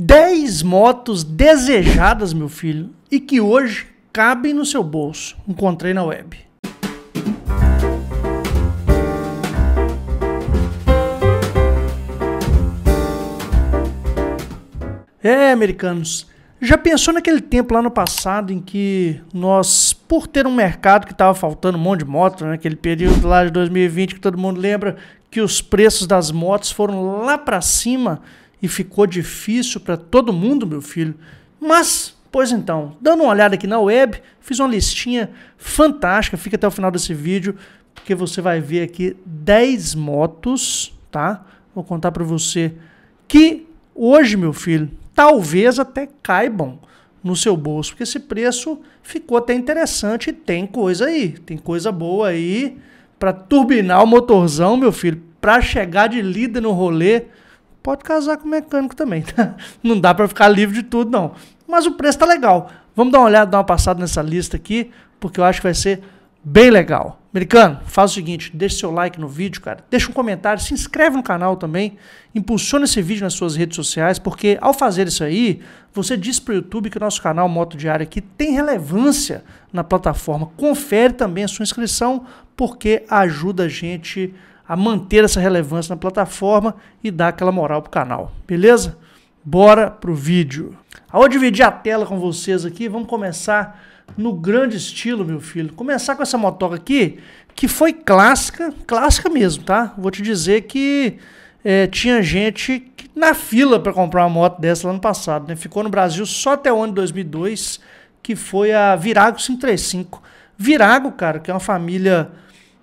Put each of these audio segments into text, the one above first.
10 motos desejadas, meu filho, e que hoje cabem no seu bolso. Encontrei na web. É, americanos, já pensou naquele tempo lá no passado em que nós, por ter um mercado que estava faltando um monte de moto, né, período lá de 2020 que todo mundo lembra que os preços das motos foram lá para cima, e ficou difícil para todo mundo, meu filho. Mas, pois então, dando uma olhada aqui na web, fiz uma listinha fantástica, fica até o final desse vídeo, porque você vai ver aqui 10 motos, tá? Vou contar para você que hoje, meu filho, talvez até caibam no seu bolso, porque esse preço ficou até interessante e tem coisa aí, tem coisa boa aí para turbinar o motorzão, meu filho, para chegar de líder no rolê pode casar com o mecânico também, tá? Não dá para ficar livre de tudo, não. Mas o preço tá legal. Vamos dar uma olhada, dar uma passada nessa lista aqui, porque eu acho que vai ser bem legal. Americano, faz o seguinte, deixa seu like no vídeo, cara. Deixa um comentário, se inscreve no canal também. Impulsiona esse vídeo nas suas redes sociais, porque ao fazer isso aí, você diz para o YouTube que o nosso canal Moto Diário aqui tem relevância na plataforma. Confere também a sua inscrição, porque ajuda a gente a manter essa relevância na plataforma e dar aquela moral pro canal, beleza? Bora pro vídeo. Ao dividir a tela com vocês aqui, vamos começar no grande estilo, meu filho. Começar com essa motoca aqui, que foi clássica, clássica mesmo, tá? Vou te dizer que é, tinha gente que, na fila para comprar uma moto dessa lá no passado, né? Ficou no Brasil só até o ano de 2002, que foi a Virago 535. Virago, cara, que é uma família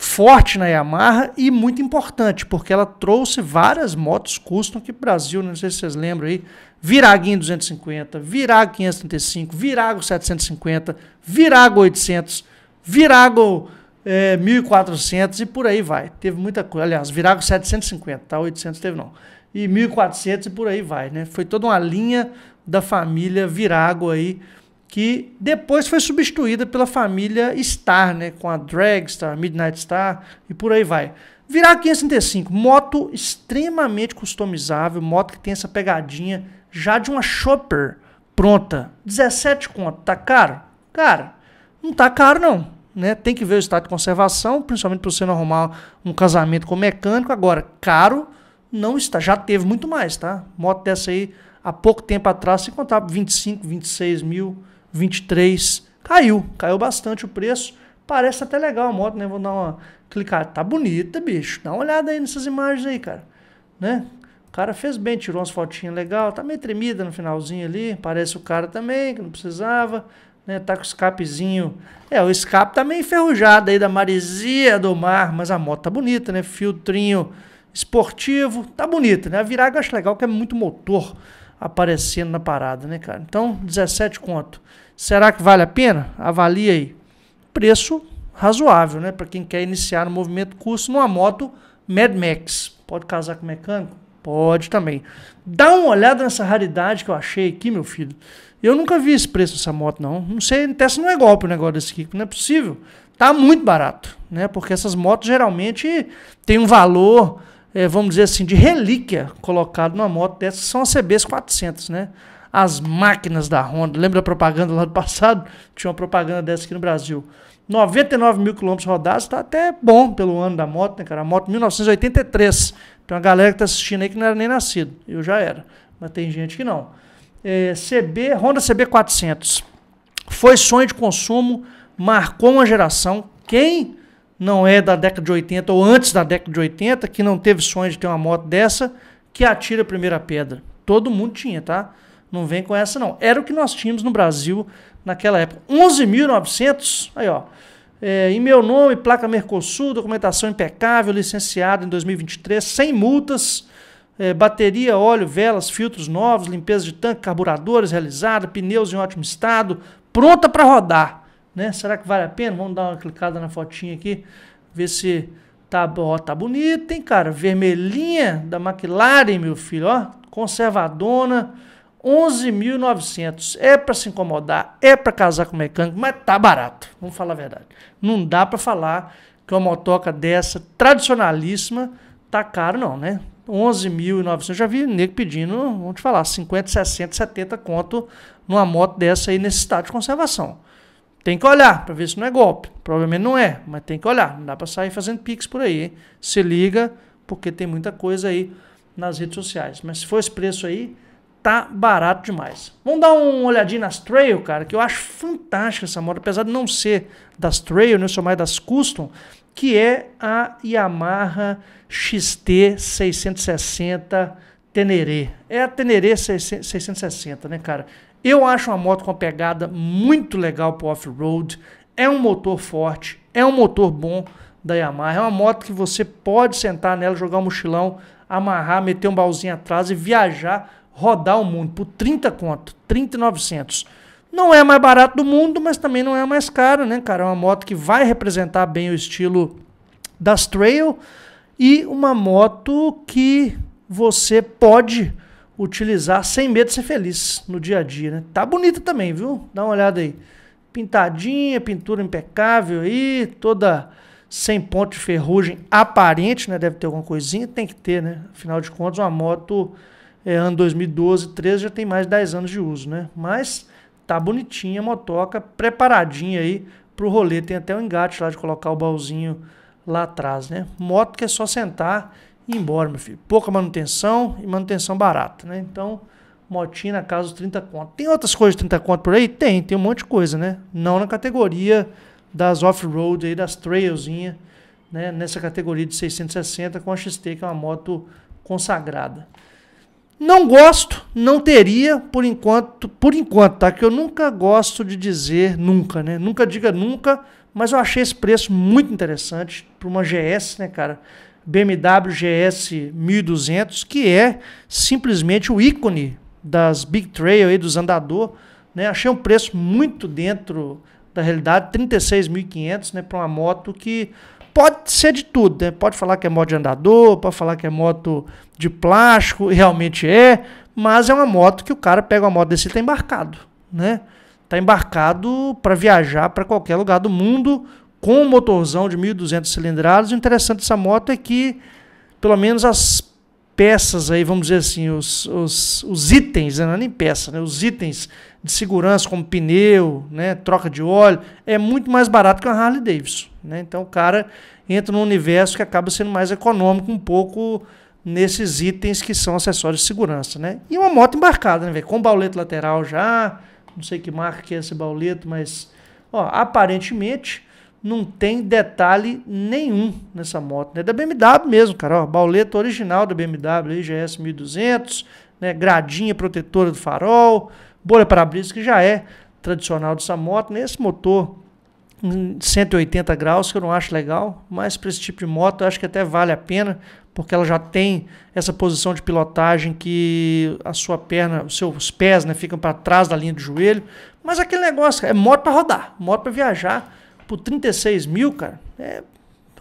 forte na Yamaha e muito importante, porque ela trouxe várias motos custom que Brasil, não sei se vocês lembram aí, Viraguinho 250, Virago 535, Virago 750, Virago 800, Virago é, 1400 e por aí vai. Teve muita coisa, aliás, Virago 750, tá? 800 teve não. E 1400 e por aí vai, né? Foi toda uma linha da família Virago aí, que depois foi substituída pela família Star, né, com a Dragstar, Midnight Star e por aí vai. Virar 535, moto extremamente customizável, moto que tem essa pegadinha já de uma Chopper pronta. 17 conto, tá caro? Cara, não tá caro não. Né? Tem que ver o estado de conservação, principalmente para você não arrumar um casamento com mecânico. Agora, caro não está, já teve muito mais, tá? Moto dessa aí, há pouco tempo atrás, se contar 25, 26 mil, 23. Caiu, caiu bastante o preço. Parece até legal a moto, né? Vou dar uma clicada. Tá bonita, bicho. Dá uma olhada aí nessas imagens aí, cara. Né? O cara fez bem, tirou umas fotinhas legal, tá meio tremida no finalzinho ali, parece o cara também, que não precisava, né? Tá com o escapezinho. É, o escape tá meio enferrujado aí da maresia do mar, mas a moto tá bonita, né? Filtrinho esportivo, tá bonita, né? A virada eu acho legal que é muito motor aparecendo na parada, né, cara? Então, 17 conto. Será que vale a pena? Avalie aí. Preço razoável, né? Para quem quer iniciar no movimento curso numa moto Mad Max. Pode casar com mecânico? Pode também. Dá uma olhada nessa raridade que eu achei aqui, meu filho. Eu nunca vi esse preço dessa moto, não. Não sei, até se não é golpe o negócio desse aqui, não é possível. Tá muito barato, né? Porque essas motos geralmente têm um valor é, vamos dizer assim, de relíquia colocado numa moto dessa, que são as CBs 400, né? As máquinas da Honda. Lembra da propaganda lá do passado? Tinha uma propaganda dessa aqui no Brasil. 99 mil quilômetros rodados, tá até bom pelo ano da moto, né, cara? A moto 1983. Tem uma galera que tá assistindo aí que não era nem nascido. Eu já era, mas tem gente que não. É, CB, Honda CB 400. Foi sonho de consumo, marcou uma geração. Quem não é da década de 80 ou antes da década de 80, que não teve sonho de ter uma moto dessa, que atira a primeira pedra. Todo mundo tinha, tá? Não vem com essa não. Era o que nós tínhamos no Brasil naquela época. 11.900, aí ó. É, em meu nome, placa Mercosul, documentação impecável, licenciado em 2023, sem multas, é, bateria, óleo, velas, filtros novos, limpeza de tanque, carburadores realizada, pneus em ótimo estado, pronta para rodar. Né? Será que vale a pena? Vamos dar uma clicada na fotinha aqui, ver se tá, ó, tá bonita, hein, cara? Vermelhinha da McLaren, meu filho, ó, conservadona, 11.900. É para se incomodar, é para casar com mecânico, mas tá barato, vamos falar a verdade. Não dá para falar que uma motoca dessa, tradicionalíssima, tá caro não, né? 11.900, já vi nego pedindo, vamos te falar, 50, 60, 70 conto numa moto dessa aí nesse estado de conservação. Tem que olhar para ver se não é golpe. Provavelmente não é, mas tem que olhar. Não dá para sair fazendo pix por aí. Hein? Se liga, porque tem muita coisa aí nas redes sociais. Mas se for esse preço aí, tá barato demais. Vamos dar uma olhadinha nas Trail, cara, que eu acho fantástica essa moto, apesar de não ser das Trail, né, eu sou mais das Custom, que é a Yamaha XT 660 Teneré. É a Teneré 660, né, cara? Eu acho uma moto com uma pegada muito legal para off-road. É um motor forte, é um motor bom da Yamaha. É uma moto que você pode sentar nela, jogar um mochilão, amarrar, meter um baúzinho atrás e viajar, rodar o mundo por 30 conto, 3.900. Não é a mais barato do mundo, mas também não é a mais cara, né, cara? É uma moto que vai representar bem o estilo das trail e uma moto que você pode utilizar sem medo de ser feliz no dia a dia, né? Tá bonita também, viu? Dá uma olhada aí. Pintadinha, pintura impecável aí, toda sem ponto de ferrugem aparente, né? Deve ter alguma coisinha, tem que ter, né? Afinal de contas, uma moto é, ano 2012, 13 já tem mais de 10 anos de uso, né? Mas tá bonitinha a motoca, preparadinha aí pro rolê. Tem até um engate lá de colocar o baúzinho lá atrás, né? Moto que é só sentar e embora, meu filho. Pouca manutenção e manutenção barata, né? Então, motinha na casa dos 30 conto. Tem outras coisas de 30 conto por aí? Tem, tem um monte de coisa, né? Não na categoria das off-road aí, das trailzinha, né? Nessa categoria de 660 com a XT, que é uma moto consagrada. Não gosto, não teria, por enquanto, por enquanto, tá? Que eu nunca gosto de dizer nunca, né? Nunca diga nunca, mas eu achei esse preço muito interessante para uma GS, né, cara? BMW GS 1200, que é simplesmente o ícone das Big Trail e dos andador, né? Achei um preço muito dentro da realidade, 36.500, né, para uma moto que pode ser de tudo, né? Pode falar que é moto de andador, pode falar que é moto de plástico, realmente é, mas é uma moto que o cara pega uma moto desse e tá embarcado, né? Tá embarcado para viajar para qualquer lugar do mundo com um motorzão de 1.200 cilindradas. O interessante dessa moto é que, pelo menos as peças aí, vamos dizer assim, os, os, os itens, né? não é nem peça, né? os itens de segurança, como pneu, né? troca de óleo, é muito mais barato que uma Harley Davidson. Né? Então o cara entra num universo que acaba sendo mais econômico um pouco nesses itens que são acessórios de segurança. Né? E uma moto embarcada, né, com bauleto lateral já, não sei que marca que é esse bauleto, mas ó, aparentemente não tem detalhe nenhum nessa moto, né? Da BMW mesmo, cara, ó, bauleta original da BMW, GS 1200, né? Gradinha protetora do farol, bolha para-brisa que já é tradicional dessa moto, nesse né? motor 180 hum, graus que eu não acho legal, mas para esse tipo de moto eu acho que até vale a pena, porque ela já tem essa posição de pilotagem que a sua perna, os seus pés, né, ficam para trás da linha do joelho, mas aquele negócio é moto para rodar, moto para viajar por 36 mil, cara, é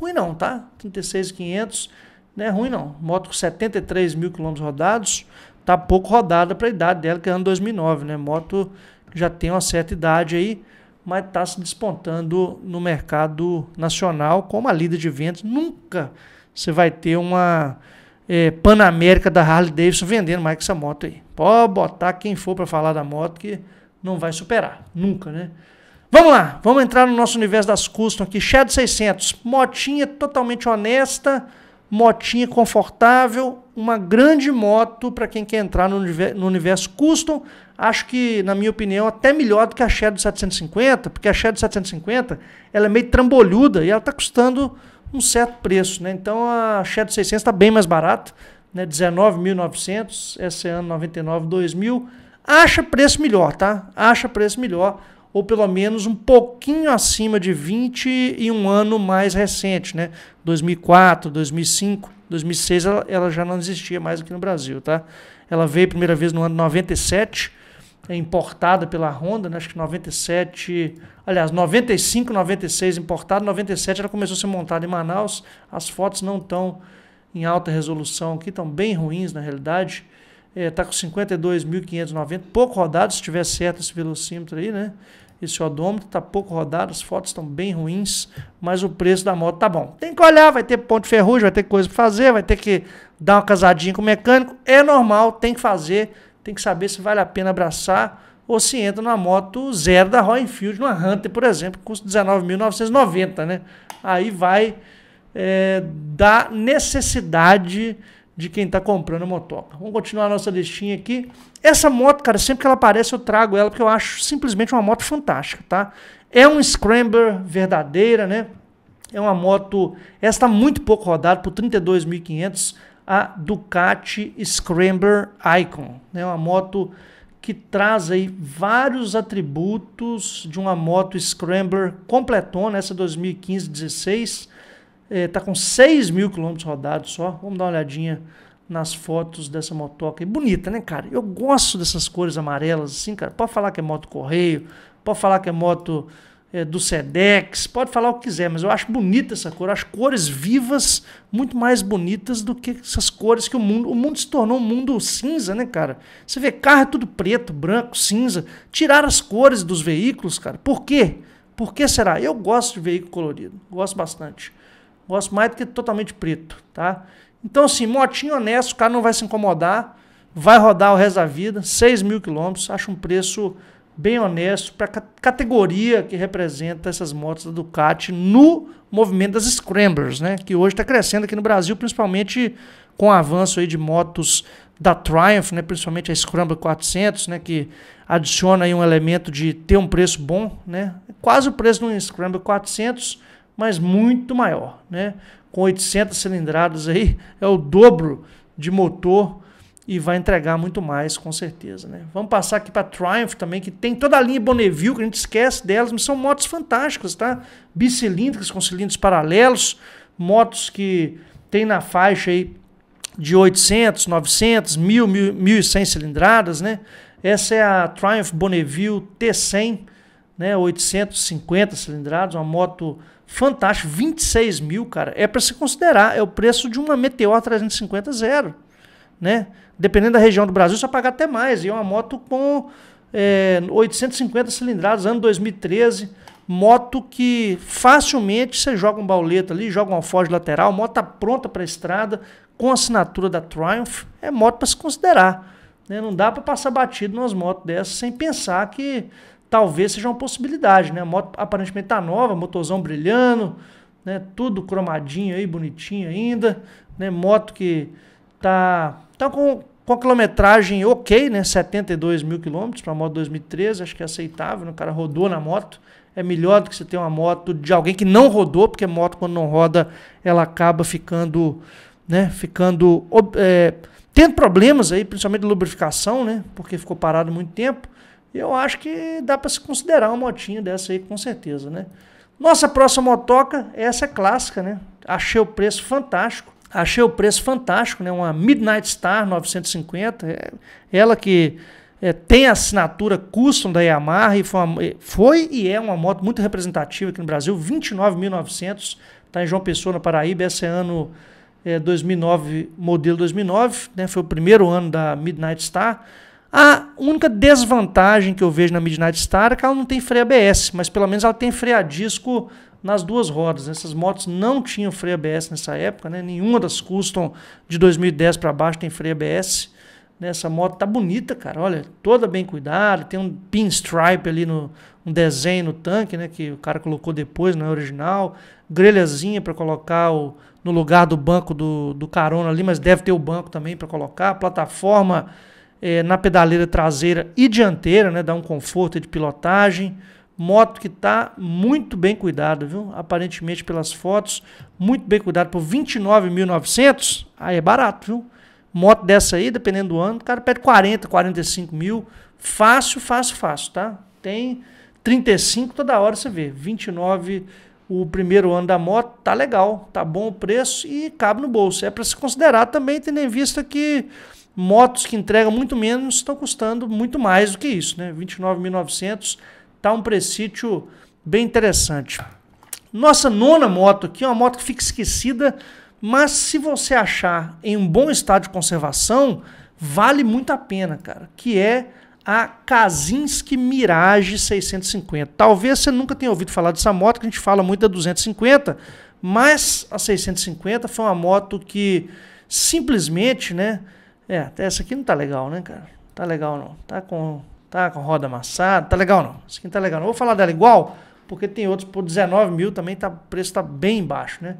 ruim não, tá? 36,500 não é ruim não. Moto com 73 mil quilômetros rodados, tá pouco rodada para a idade dela, que é ano 2009, né? Moto que já tem uma certa idade aí, mas tá se despontando no mercado nacional como a líder de vendas. Nunca você vai ter uma é, Panamérica da Harley Davidson vendendo mais que essa moto aí. Pode botar quem for para falar da moto que não vai superar, nunca, né? Vamos lá, vamos entrar no nosso universo das custom aqui. Shadow 600, motinha totalmente honesta, motinha confortável, uma grande moto para quem quer entrar no, no universo custom. Acho que, na minha opinião, até melhor do que a Shadow 750, porque a Shadow 750 ela é meio trambolhuda e ela está custando um certo preço. Né? Então a Shadow 600 está bem mais barata, né? 19.900, esse ano 99, 2.000. Acha preço melhor, tá? Acha preço melhor ou pelo menos um pouquinho acima de 20 e um ano mais recente, né? 2004, 2005, 2006 ela, ela já não existia mais aqui no Brasil, tá? Ela veio primeira vez no ano 97, é importada pela Honda, né? acho que 97, aliás, 95, 96 importada, 97 ela começou a ser montada em Manaus, as fotos não estão em alta resolução aqui, estão bem ruins na realidade, está é, tá com 52.590, pouco rodado, se estiver certo esse velocímetro aí, né? Esse odômetro está pouco rodado, as fotos estão bem ruins, mas o preço da moto tá bom. Tem que olhar, vai ter ponto de ferrugem, vai ter coisa para fazer, vai ter que dar uma casadinha com o mecânico. É normal, tem que fazer, tem que saber se vale a pena abraçar ou se entra numa moto zero da Royal Enfield, numa Hunter, por exemplo, que custa 19.990, né? Aí vai é, da necessidade de quem está comprando a motoca. Vamos continuar a nossa listinha aqui. Essa moto, cara, sempre que ela aparece eu trago ela, porque eu acho simplesmente uma moto fantástica, tá? É um Scrambler verdadeira, né? É uma moto, essa está muito pouco rodada, por 32.500, a Ducati Scrambler Icon. É né? uma moto que traz aí vários atributos de uma moto Scrambler completona, essa 2015-16, Está é, tá com 6 mil quilômetros rodados só. Vamos dar uma olhadinha nas fotos dessa motoca. bonita, né, cara? Eu gosto dessas cores amarelas, assim, cara. Pode falar que é moto correio, pode falar que é moto é, do Sedex, pode falar o que quiser, mas eu acho bonita essa cor. Eu acho cores vivas muito mais bonitas do que essas cores que o mundo. O mundo se tornou um mundo cinza, né, cara? Você vê carro é tudo preto, branco, cinza. Tirar as cores dos veículos, cara. Por quê? Por que será? Eu gosto de veículo colorido, gosto bastante. Gosto mais do que totalmente preto, tá? Então, assim, motinho honesto, o cara não vai se incomodar, vai rodar o resto da vida, 6 mil quilômetros, acho um preço bem honesto para a categoria que representa essas motos da Ducati no movimento das Scramblers, né? Que hoje está crescendo aqui no Brasil, principalmente com o avanço aí de motos da Triumph, né? Principalmente a Scrambler 400, né? Que adiciona aí um elemento de ter um preço bom, né? Quase o preço de um Scrambler 400, mas muito maior, né? Com 800 cilindradas aí é o dobro de motor e vai entregar muito mais com certeza, né? Vamos passar aqui para Triumph também, que tem toda a linha Bonneville que a gente esquece delas, mas são motos fantásticas, tá? Bicilíndricas com cilindros paralelos, motos que tem na faixa aí de 800, 900, 1000, 1100 cilindradas, né? Essa é a Triumph Bonneville T100 né? 850 cilindrados, uma moto fantástica, 26 mil, cara. É para se considerar, é o preço de uma Meteor 350 zero, né? Dependendo da região do Brasil, você vai pagar até mais. E é uma moto com é, 850 cilindrados ano 2013. Moto que facilmente você joga um bauleta ali, joga uma alforge lateral, moto tá pronta para estrada, com assinatura da Triumph, é moto para se considerar. Né? Não dá para passar batido nas motos dessas sem pensar que talvez seja uma possibilidade, né? A moto aparentemente tá nova, motorzão brilhando, né? Tudo cromadinho aí, bonitinho ainda, né? Moto que tá, tá com, com a quilometragem ok, né? 72 mil quilômetros para moto 2013, acho que é aceitável, né? o cara rodou na moto. É melhor do que você ter uma moto de alguém que não rodou, porque moto quando não roda, ela acaba ficando, né? Ficando... É, tendo problemas aí, principalmente de lubrificação, né? Porque ficou parado muito tempo eu acho que dá para se considerar uma motinha dessa aí, com certeza, né? Nossa próxima motoca, essa é clássica, né? Achei o preço fantástico. Achei o preço fantástico, né? Uma Midnight Star 950. É, ela que é, tem a assinatura custom da Yamaha e foi, uma, foi, e é uma moto muito representativa aqui no Brasil. 29.900, Está em João Pessoa, na Paraíba. Esse é ano é, 2009, modelo 2009, né? Foi o primeiro ano da Midnight Star. A única desvantagem que eu vejo na Midnight Star é que ela não tem freio ABS, mas pelo menos ela tem freio a disco nas duas rodas. Essas motos não tinham freio ABS nessa época, né? nenhuma das custom de 2010 para baixo tem freio ABS. Né? Essa moto tá bonita, cara. Olha, toda bem cuidada. Tem um pinstripe ali no um desenho no tanque, né? Que o cara colocou depois, não é original. Grelhazinha para colocar o, no lugar do banco do, do carona ali, mas deve ter o banco também para colocar. Plataforma é, na pedaleira traseira e dianteira, né? Dá um conforto de pilotagem. Moto que está muito bem cuidada, viu? Aparentemente pelas fotos, muito bem cuidado por 29.900. Aí é barato, viu? Moto dessa aí, dependendo do ano, o cara pede 40, 45 mil. Fácil, fácil, fácil, tá? Tem 35 toda hora você vê. 29 o primeiro ano da moto, tá legal, tá bom o preço e cabe no bolso. É para se considerar também, tendo em vista que motos que entregam muito menos estão custando muito mais do que isso, né? 29.900 tá um precício bem interessante. Nossa nona moto aqui é uma moto que fica esquecida, mas se você achar em um bom estado de conservação, vale muito a pena, cara, que é a Kazinski Mirage 650. Talvez você nunca tenha ouvido falar dessa moto, que a gente fala muito da 250, mas a 650 foi uma moto que simplesmente, né, é, essa aqui não tá legal, né, cara? Tá legal não. Tá com, tá com roda amassada, tá legal não. Essa aqui não tá legal não. Vou falar dela igual, porque tem outros por 19 mil também, tá, o preço tá bem baixo, né?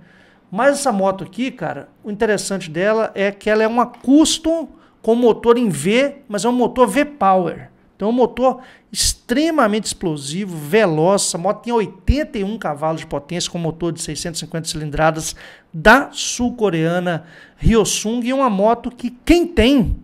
Mas essa moto aqui, cara, o interessante dela é que ela é uma custom com motor em V, mas é um motor V-Power. Então, um motor extremamente explosivo, veloz. A moto tem 81 cavalos de potência com motor de 650 cilindradas da sul-coreana Hyosung. E é uma moto que quem tem,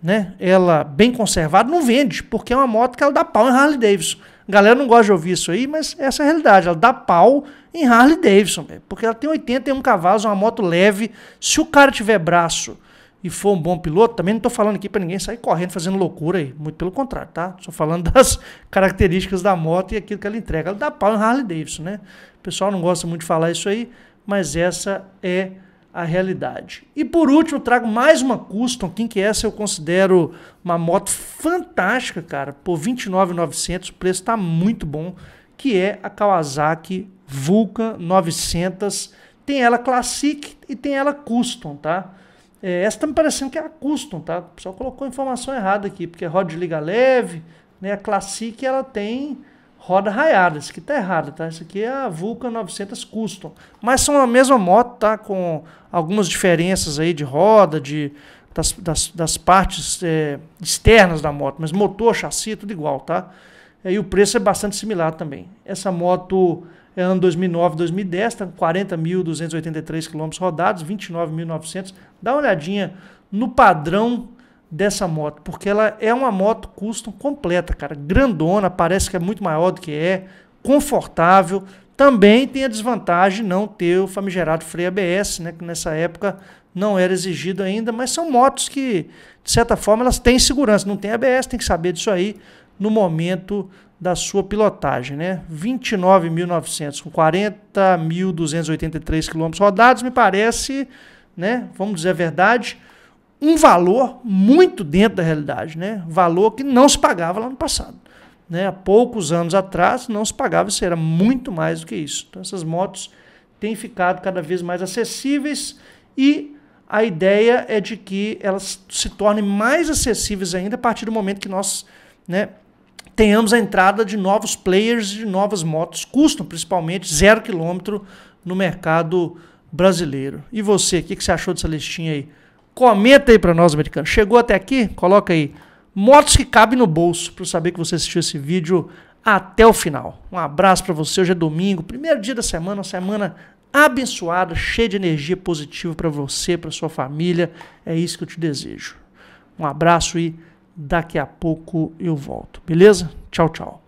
né, ela bem conservada, não vende, porque é uma moto que ela dá pau em Harley Davidson. A galera não gosta de ouvir isso aí, mas essa é a realidade. Ela dá pau em Harley Davidson, porque ela tem 81 cavalos, é uma moto leve. Se o cara tiver braço e for um bom piloto, também não estou falando aqui para ninguém sair correndo fazendo loucura aí, muito pelo contrário, tá? Estou falando das características da moto e aquilo que ela entrega. Ela dá pau em Harley Davidson, né? O pessoal não gosta muito de falar isso aí, mas essa é a realidade. E por último, trago mais uma custom, quem que essa eu considero uma moto fantástica, cara, por 29.900, o preço está muito bom, que é a Kawasaki Vulcan 900. Tem ela Classic e tem ela Custom, tá? É, essa tá me parecendo que é a custom, tá? O pessoal colocou informação errada aqui, porque é roda de liga leve, né? A Classic ela tem roda raiada. Isso aqui tá errado, tá? Isso aqui é a Vulcan 900 Custom. Mas são a mesma moto, tá? Com algumas diferenças aí de roda, de, das, das, das partes é, externas da moto. Mas motor, chassi, é tudo igual, tá? E o preço é bastante similar também. Essa moto é ano 2009, 2010, tá 40.283 quilômetros rodados, 29.900. Dá uma olhadinha no padrão dessa moto, porque ela é uma moto custom completa, cara, grandona, parece que é muito maior do que é, confortável. Também tem a desvantagem não ter o famigerado freio ABS, né, que nessa época não era exigido ainda, mas são motos que, de certa forma, elas têm segurança, não tem ABS, tem que saber disso aí no momento da sua pilotagem, né? 29.900 com 40.283 quilômetros rodados, me parece, né? Vamos dizer a verdade, um valor muito dentro da realidade, né? Valor que não se pagava lá no passado, né? Há poucos anos atrás não se pagava isso era muito mais do que isso. Então essas motos têm ficado cada vez mais acessíveis e a ideia é de que elas se tornem mais acessíveis ainda a partir do momento que nós, né? tenhamos a entrada de novos players de novas motos custom, principalmente zero quilômetro no mercado brasileiro. E você, o que, que você achou dessa listinha aí? Comenta aí para nós, americanos Chegou até aqui? Coloca aí. Motos que cabem no bolso, para saber que você assistiu esse vídeo até o final. Um abraço para você. Hoje é domingo, primeiro dia da semana, uma semana abençoada, cheia de energia positiva para você, para sua família. É isso que eu te desejo. Um abraço e Daqui a pouco eu volto, beleza? Tchau, tchau.